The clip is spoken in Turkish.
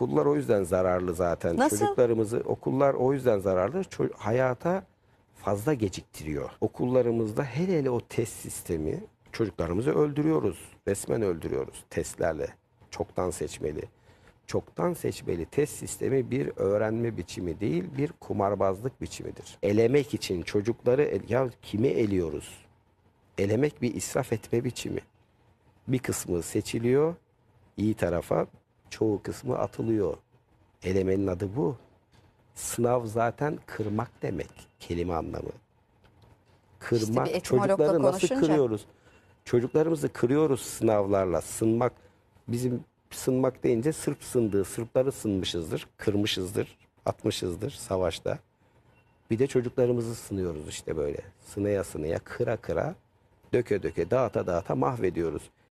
Okullar o yüzden zararlı zaten. Nasıl? Çocuklarımızı okullar o yüzden zararlı. Ço hayata fazla geciktiriyor. Okullarımızda hele hele o test sistemi çocuklarımızı öldürüyoruz. Resmen öldürüyoruz testlerle. Çoktan seçmeli. Çoktan seçmeli test sistemi bir öğrenme biçimi değil, bir kumarbazlık biçimidir. Elemek için çocukları ya kimi eliyoruz? Elemek bir israf etme biçimi. Bir kısmı seçiliyor iyi tarafa, çoğu kısmı atılıyor. Elemenin adı bu. Sınav zaten kırmak demek kelime anlamı. Kırmak, işte çocukları nasıl kırıyoruz? Çocuklarımızı kırıyoruz sınavlarla. Sınmak, bizim sınmak deyince Sırp sındığı, Sırpları sınmışızdır, kırmışızdır, atmışızdır savaşta. Bir de çocuklarımızı sınıyoruz işte böyle. Sınaya sınaya, kıra kıra, döke döke, dağıta dağıta mahvediyoruz.